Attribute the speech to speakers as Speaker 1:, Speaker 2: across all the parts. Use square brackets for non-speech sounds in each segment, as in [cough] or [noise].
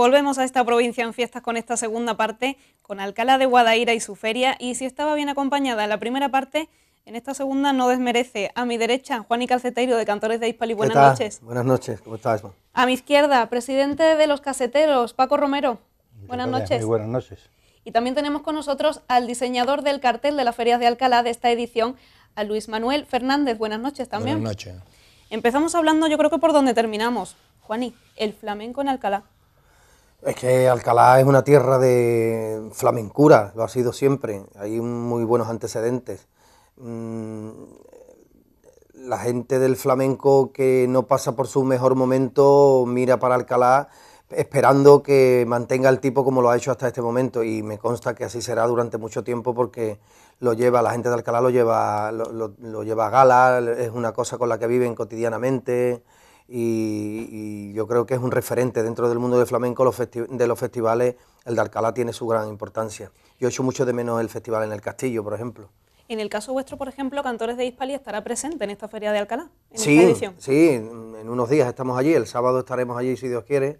Speaker 1: Volvemos a esta provincia en fiestas con esta segunda parte, con Alcalá de Guadaira y su feria. Y si estaba bien acompañada en la primera parte, en esta segunda no desmerece. A mi derecha, Juan y Calceteiro, de Cantores de Hispali. Buenas noches.
Speaker 2: Buenas noches, ¿cómo estás?
Speaker 1: A mi izquierda, presidente de los caseteros, Paco Romero. Buenas noches. buenas noches. Y también tenemos con nosotros al diseñador del cartel de las ferias de Alcalá de esta edición, a Luis Manuel Fernández. Buenas noches también. Buenas noches. Empezamos hablando, yo creo que por donde terminamos. Juani, el flamenco en Alcalá.
Speaker 3: Es
Speaker 2: que Alcalá es una tierra de flamencura, lo ha sido siempre. Hay muy buenos antecedentes. Mm, la gente del flamenco que no pasa por su mejor momento mira para Alcalá esperando que mantenga el tipo como lo ha hecho hasta este momento y me consta que así será durante mucho tiempo porque lo lleva, la gente de Alcalá lo lleva, lo, lo lleva a gala, es una cosa con la que viven cotidianamente y, yo creo que es un referente dentro del mundo del flamenco, de los festivales, el de Alcalá tiene su gran importancia. Yo echo mucho de menos el festival en el Castillo, por ejemplo.
Speaker 1: En el caso vuestro, por ejemplo, Cantores de Hispali estará presente en esta feria de Alcalá, en sí, esta edición. Sí,
Speaker 2: en unos días estamos allí, el sábado estaremos allí si Dios quiere.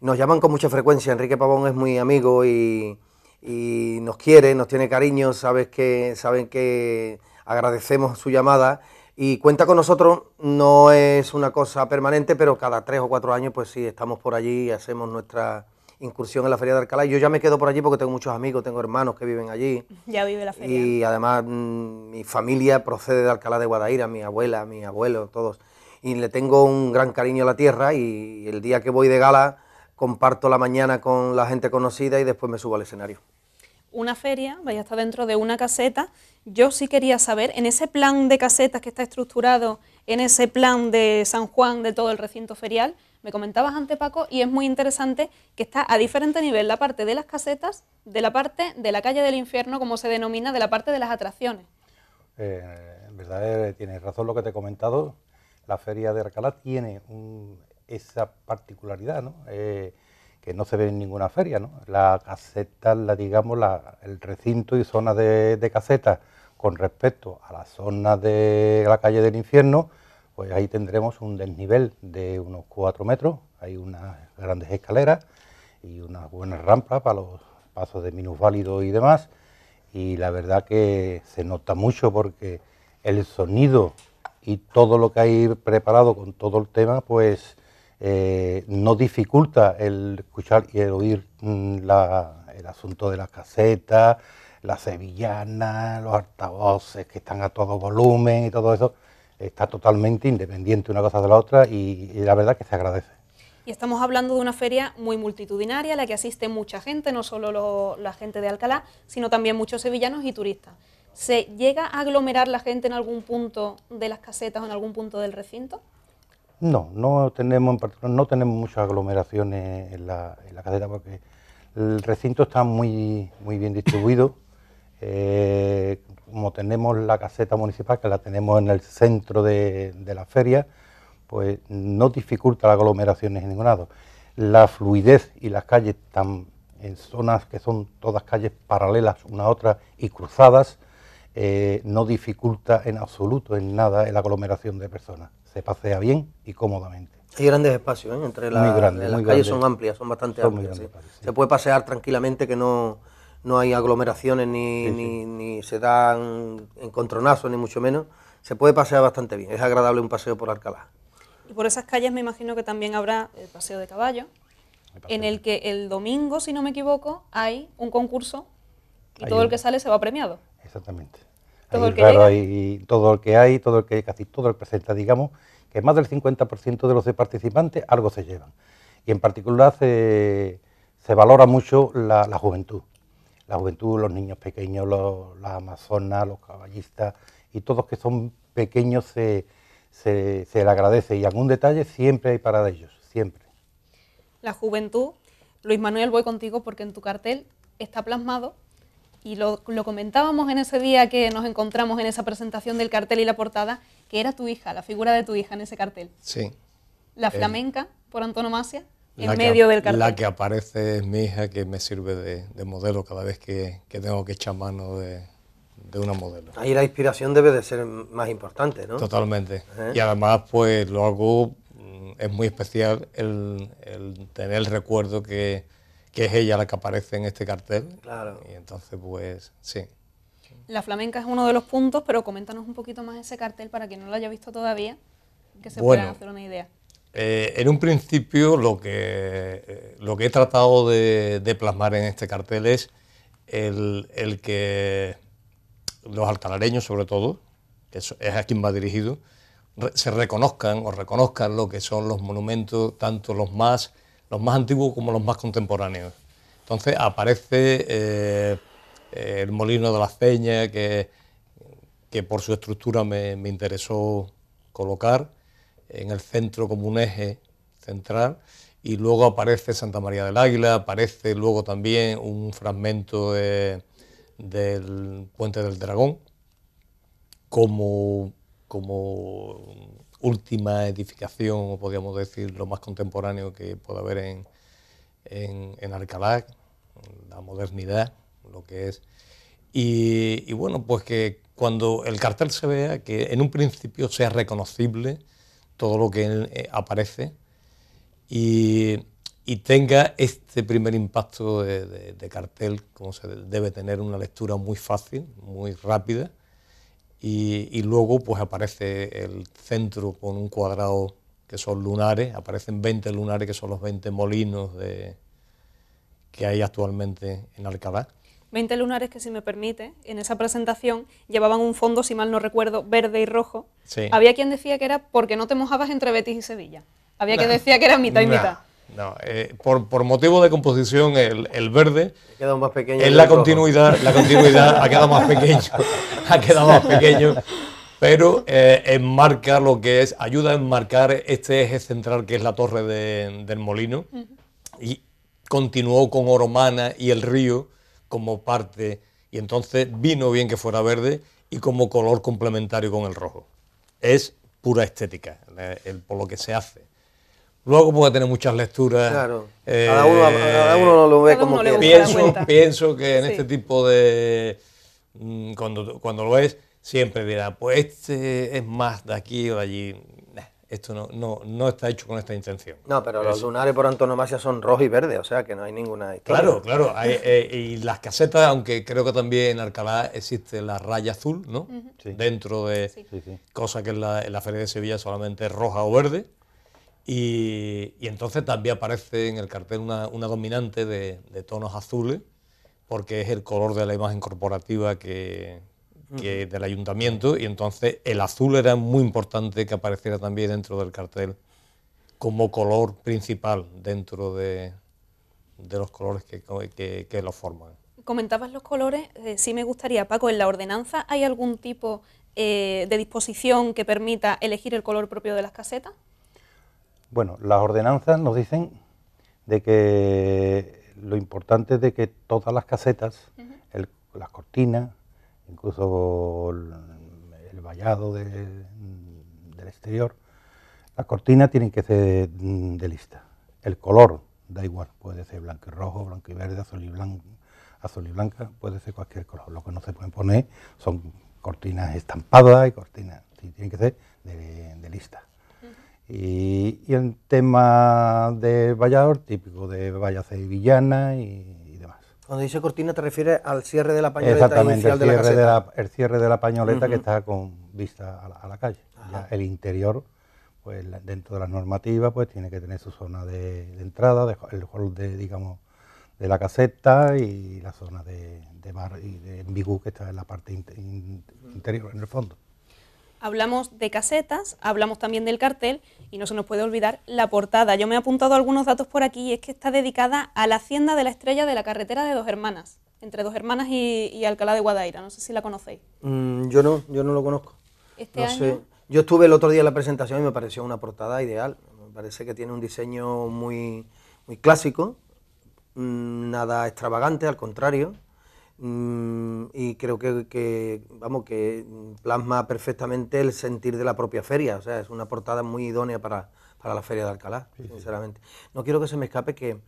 Speaker 2: Nos llaman con mucha frecuencia, Enrique Pavón es muy amigo y, y nos quiere, nos tiene cariño, sabes que, saben que agradecemos su llamada y cuenta con nosotros, no es una cosa permanente, pero cada tres o cuatro años, pues sí, estamos por allí y hacemos nuestra incursión en la Feria de Alcalá. Yo ya me quedo por allí porque tengo muchos amigos, tengo hermanos que viven allí.
Speaker 1: Ya vive la feria. Y
Speaker 2: además mm, mi familia procede de Alcalá de Guadaira, mi abuela, mi abuelo, todos. Y le tengo un gran cariño a la tierra y el día que voy de gala comparto la mañana con la gente conocida y después me subo al escenario
Speaker 1: una feria, vaya a dentro de una caseta. Yo sí quería saber, en ese plan de casetas que está estructurado, en ese plan de San Juan, de todo el recinto ferial, me comentabas ante Paco, y es muy interesante que está a diferente nivel la parte de las casetas, de la parte de la calle del infierno, como se denomina, de la parte de las atracciones.
Speaker 4: Eh, en verdad, eh, tienes razón lo que te he comentado. La feria de Arcalá tiene esa particularidad, ¿no? Eh, que no se ve en ninguna feria. ¿no? La caseta, la, digamos, el recinto y zona de, caseta con respecto a la zona de la calle del infierno, pues ahí tendremos un desnivel de unos 4 metros, hay unas grandes escaleras y unas buenas rampas para los pasos de minusválidos y demás, y la verdad que se nota mucho porque el sonido y todo lo que hay preparado con todo el tema, pues eh, no dificulta el escuchar y el oír mm, el asunto de las casetas, las sevillanas, los altavoces que están a todo volumen y todo eso. Está totalmente independiente una cosa de la otra y, la verdad que se agradece.
Speaker 1: Y estamos hablando de una feria muy multitudinaria, a la que asiste mucha gente, no solo la gente de Alcalá, sino también muchos sevillanos y turistas. ¿Se llega a aglomerar la gente en algún punto de las casetas o en algún punto del recinto?
Speaker 4: No, no tenemos en particular, no tenemos muchas aglomeraciones en la, en caseta porque el recinto está muy, muy bien distribuido. [laughs] Eh, como tenemos la caseta municipal, que la tenemos en el centro de, la feria, pues no dificulta las aglomeraciones en ningún lado. La fluidez y las calles están en zonas que son todas calles paralelas una a otra y cruzadas, eh, no dificulta en absoluto, en nada, la aglomeración de personas se pasea bien y cómodamente.
Speaker 2: Hay grandes espacios, ¿eh? entre las calles son amplias, son bastante amplias. Se puede pasear tranquilamente que no, hay aglomeraciones ni, se dan encontronazos, ni mucho menos. Se puede pasear bastante bien, es agradable un paseo por Alcalá.
Speaker 1: Y por esas calles me imagino que también habrá el eh, paseo de caballo, en el que el domingo, si no me equivoco, hay un concurso y todo el que sale se va premiado. Exactamente. Todo el que claro,
Speaker 4: hay, todo el que hay, todo el que casi todo el presenta, digamos, que más del 50% de los participantes algo se llevan. Y en particular se, valora mucho la, juventud. La juventud, los niños pequeños, los, las amazonas, los caballistas y todos que son pequeños se, se, se le agradece. Y algún detalle siempre hay para ellos, siempre.
Speaker 1: La juventud, Luis Manuel, voy contigo porque en tu cartel está plasmado y lo, comentábamos en ese día que nos encontramos en esa presentación del cartel y la portada, que era tu hija, la figura de tu hija en ese cartel. Sí. La eh, flamenca, por antonomasia, en medio del cartel. La que
Speaker 3: aparece es mi hija que me sirve de, modelo cada vez que, tengo que echar mano de, una modelo.
Speaker 2: Ahí la inspiración debe de ser más importante, ¿no? Totalmente. Y
Speaker 3: además, pues lo hago, mm, es muy especial el tener el recuerdo que que es ella la que aparece en este cartel. Claro. Y entonces, pues, sí.
Speaker 1: La flamenca es uno de los puntos, pero coméntanos un poquito más ese cartel para quien no lo haya visto todavía, que se pueda hacer una idea.
Speaker 3: Eh, en un principio lo que, eh, lo que he tratado de, plasmar en este cartel es el, que los alcalareños, sobre todo, que es a quien va dirigido, se reconozcan o reconozcan lo que son los monumentos, tanto los más los más antiguos como los más contemporáneos. Entonces aparece eh, el molino de la ceña, que, que por su estructura me, interesó colocar en el centro como un eje central, y luego aparece Santa María del Águila, aparece luego también un fragmento del Puente del Dragón como como última edificación, o podríamos decir lo más contemporáneo que puede haber en, en, Alcalá, la modernidad, lo que es. Y, bueno, pues que cuando el cartel se vea, que en un principio sea reconocible todo lo que eh, aparece y, tenga este primer impacto de, cartel, como se debe tener una lectura muy fácil, muy rápida y, luego pues aparece el centro con un cuadrado que son lunares, aparecen 20 lunares que son los 20 molinos de, que hay actualmente en Alcalá.
Speaker 1: 20 lunares que, si me permite, en esa presentación llevaban un fondo, si mal no recuerdo, verde y rojo. Había quien decía que era porque no te mojabas entre Betis y Sevilla. Había quien decía que era mitad y mitad.
Speaker 3: No, eh, por, por, motivo de composición, el, el verde queda más pequeño es la continuidad, la continuidad ha quedado más pequeño, [laughs] ha quedado pequeño, pero eh, enmarca lo que es, ayuda a enmarcar este eje central que es la torre del molino y continuó con Oromana y el río como parte y entonces vino bien que fuera verde y como color complementario con el rojo. Es pura estética, eh, el, por lo que se hace. Luego puede tener muchas lecturas. Claro. Eh, cada, uno, cada, lo ve como Pienso, pienso que en este tipo de. Mm, cuando, cuando lo ves, siempre dirá, pues este es más de aquí o de allí. Esto no, está hecho con esta intención. No,
Speaker 2: pero los lunares por antonomasia son rojo y verde, o sea que no hay ninguna Claro, claro.
Speaker 3: Eh, y las casetas, aunque creo que también en Alcalá existe la raya azul, ¿no? Dentro de cosa que la, en la Feria de Sevilla solamente es roja o verde. Y, entonces también aparece en el cartel una, dominante de, tonos azules, porque es el color de la imagen corporativa que, del ayuntamiento, y entonces el azul era muy importante que apareciera también dentro del cartel como color principal dentro de, los colores que, que, lo forman.
Speaker 1: Comentabas los colores, eh, sí me gustaría, Paco, ¿en la ordenanza hay algún tipo eh, de disposición que permita elegir el color propio de las casetas?
Speaker 4: Bueno, las ordenanzas nos dicen de que lo importante es de que todas las casetas, las cortinas, incluso el, vallado del exterior, las cortinas tienen que ser de, lista. El color, da igual, puede ser blanco y rojo, blanco y verde, azul y blanco, azul y blanca, puede ser cualquier color. Lo que no se pueden poner son cortinas estampadas y cortinas, sí, tienen que ser de lista. Y, el tema de vallador, típico de valla sevillana y, y,
Speaker 2: demás. Cuando dice cortina, te refieres al cierre de la pañoleta Exactamente,
Speaker 4: el cierre de la, el cierre de la pañoleta que está con vista a la, calle. el interior, pues dentro de las normativas, pues tiene que tener su zona de, entrada, el hall de, digamos, de la caseta y la zona de, de bar y de ambigú que está en la parte interior, en el fondo
Speaker 1: hablamos de casetas, hablamos también del cartel y no se nos puede olvidar la portada. Yo me he apuntado algunos datos por aquí y es que está dedicada a la Hacienda de la Estrella de la Carretera de Dos Hermanas, entre Dos Hermanas y, Alcalá de Guadaira. No sé si la conocéis.
Speaker 2: Mm, yo no, yo no lo conozco.
Speaker 1: Este
Speaker 2: yo estuve el otro día en la presentación y me pareció una portada ideal. Me parece que tiene un diseño muy, muy clásico, mm, nada extravagante, al contrario. Mm, y creo que, vamos, que plasma perfectamente el sentir de la propia feria. O sea, es una portada muy idónea para, para la Feria de Alcalá, sinceramente. No quiero que se me escape que,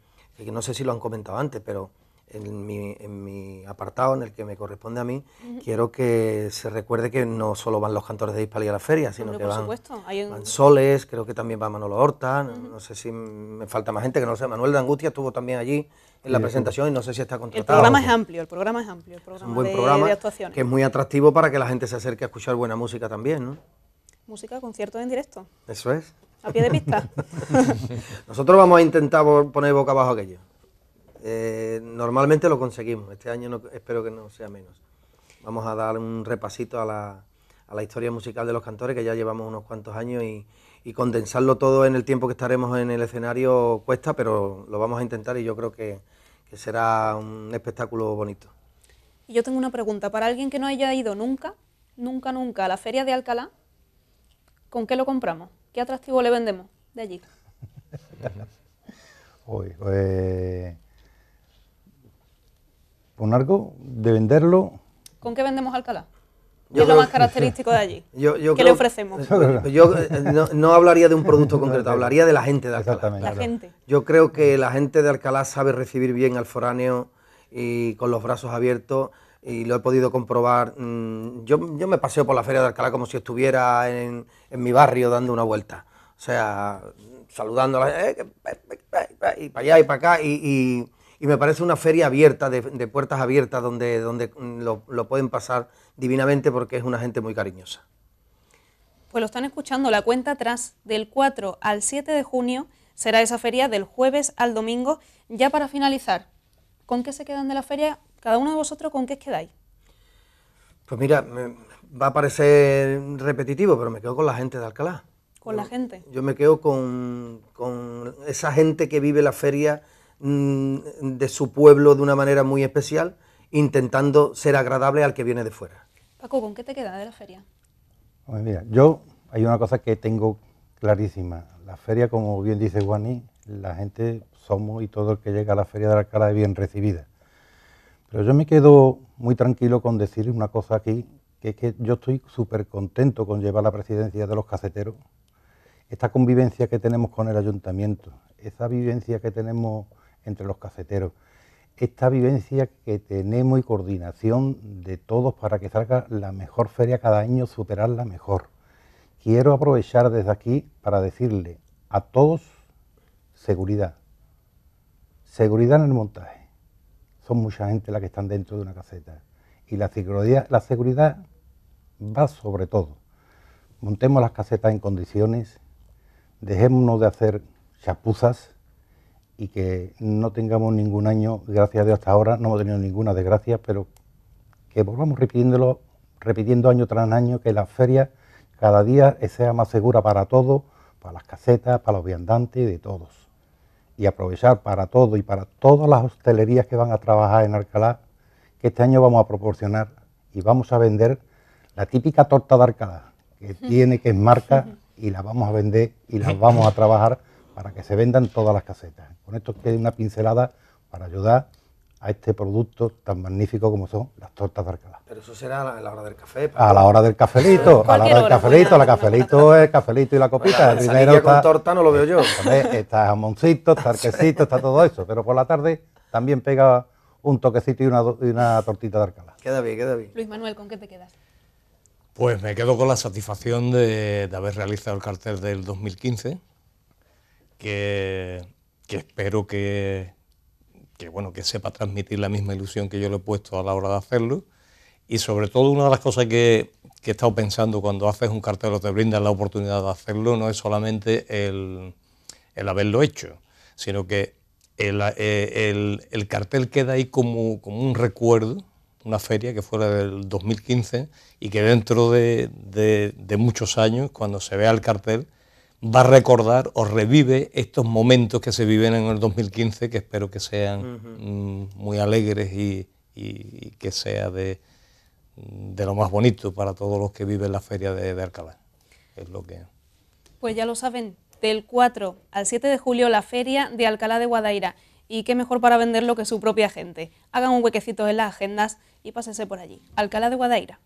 Speaker 2: no sé si lo han comentado antes, pero en mi, apartado, en el que me corresponde a mí, quiero que se recuerde que no solo van los cantores de Hispali a la feria, sino que van, Soles, creo que también va Manolo Horta, no sé si me falta más gente que no sé, Manuel de Angustia estuvo también allí en la presentación y no sé si está contratado. El programa es
Speaker 1: amplio, el programa es amplio, el programa un buen programa que es
Speaker 2: muy atractivo para que la gente se acerque a escuchar buena música también, ¿no?
Speaker 1: Música, conciertos en directo.
Speaker 2: Eso es. A pie de pista. [laughs] [laughs] Nosotros vamos a intentar poner boca abajo aquello. Eh, normalmente lo conseguimos, este año espero que no sea menos. Vamos a dar un repasito a la, a la historia musical de los cantores, que ya llevamos unos cuantos años y, condensarlo todo en el tiempo que estaremos en el escenario cuesta, pero lo vamos a intentar y yo creo que, será un espectáculo bonito.
Speaker 1: y Yo tengo una pregunta, para alguien que no haya ido nunca, nunca, nunca a la feria de Alcalá, ¿con qué lo compramos? ¿Qué atractivo le vendemos de allí?
Speaker 4: [laughs] Uy, pues, con de venderlo.
Speaker 1: ¿Con qué vendemos Alcalá? ¿Qué es lo más característico de allí? [laughs] Yo, ¿Qué le ofrecemos? Eh,
Speaker 2: eh, yo eh,
Speaker 4: no, hablaría de un
Speaker 2: producto concreto, hablaría de la gente de Alcalá. La gente. Yo creo que la gente de Alcalá sabe recibir bien al foráneo y con los brazos abiertos y lo he podido comprobar. Mm, yo, yo me paseo por la Feria de Alcalá como si estuviera en, mi barrio dando una vuelta. O sea, saludando a la gente, y para allá y para acá y, y y me parece una feria abierta, de, puertas abiertas, donde, donde mm, lo, pueden pasar divinamente porque es una gente muy cariñosa.
Speaker 1: Pues lo están escuchando, la cuenta atrás del 4 al 7 de junio será esa feria del jueves al domingo. Ya para finalizar, ¿con qué se quedan de la feria? Cada uno de vosotros, ¿con qué quedáis?
Speaker 2: Pues mira, va a parecer repetitivo, pero me quedo con la gente de Alcalá.
Speaker 1: ¿Con la gente?
Speaker 2: Yo me quedo con, con esa gente que vive la feria Mm, de su pueblo de una manera muy especial, intentando ser agradable al que viene de fuera.
Speaker 1: Paco, ¿con qué te queda de la feria?
Speaker 4: Pues mira, yo hay una cosa que tengo clarísima. La feria, como bien dice Juaní la gente somos y todo el que llega a la feria de la cara es bien recibida. Pero yo me quedo muy tranquilo con decir una cosa aquí, que es que yo estoy súper contento con llevar la presidencia de los caseteros. Esta convivencia que tenemos con el ayuntamiento, esa vivencia que tenemos entre los cafeteros. Esta vivencia que tenemos y coordinación de todos para que salga la mejor feria cada año, superarla mejor. Quiero aprovechar desde aquí para decirle a todos seguridad. Seguridad en el montaje. Son mucha gente la que están dentro de una caseta. Y la seguridad, la seguridad va sobre todo. Montemos las casetas en condiciones, dejémonos de hacer chapuzas y que no tengamos ningún año, gracias a Dios hasta ahora, no hemos tenido ninguna desgracia, pero que volvamos repitiéndolo, repitiendo año tras año, que la feria cada día sea más segura para todos, para las casetas, para los viandantes, de todos. Y aprovechar para todo y para todas las hostelerías que van a trabajar en Alcalá, que este año vamos a proporcionar y vamos a vender la típica torta de Alcalá, que [laughs] tiene, que es marca, y la vamos a vender y la [laughs] vamos a trabajar para que se vendan todas las casetas. Con esto que queda una pincelada para ayudar a este producto tan magnífico como son las tortas de Alcalá.
Speaker 2: Pero eso será a la hora del café.
Speaker 4: A la hora del cafelito, a la hora del cafelito, la cafelito es cafelito y la copita. Bueno, primero con torta no lo veo yo. [laughs] Está jamoncito, está arquecito, está todo eso, pero por la tarde también pega un toquecito y una, tortita de Alcalá. Queda bien, queda bien.
Speaker 1: Luis Manuel, ¿con qué te quedas?
Speaker 3: Pues me quedo con la satisfacción de, de haber realizado el cartel del 2015, que, espero que, bueno, que sepa transmitir la misma ilusión que yo le he puesto a la hora de hacerlo. Y sobre todo una de las cosas que, he estado pensando cuando haces un cartel o te brindas la oportunidad de hacerlo no es solamente el, haberlo hecho, sino que el, eh, cartel queda ahí como, un recuerdo, una feria que fuera del 2015 y que dentro de muchos años, cuando se vea el cartel, va a recordar o revive estos momentos que se viven en el 2015, que espero que sean mm, muy alegres y, que sea de, lo más bonito para todos los que viven la feria de, Alcalá. Es lo que...
Speaker 1: Pues ya lo saben, del 4 al 7 de julio la feria de Alcalá de Guadaira. Y qué mejor para venderlo que su propia gente. Hagan un huequecito en las agendas y pásense por allí. Alcalá de Guadaira.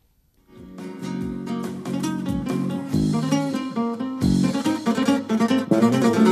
Speaker 1: Thank you.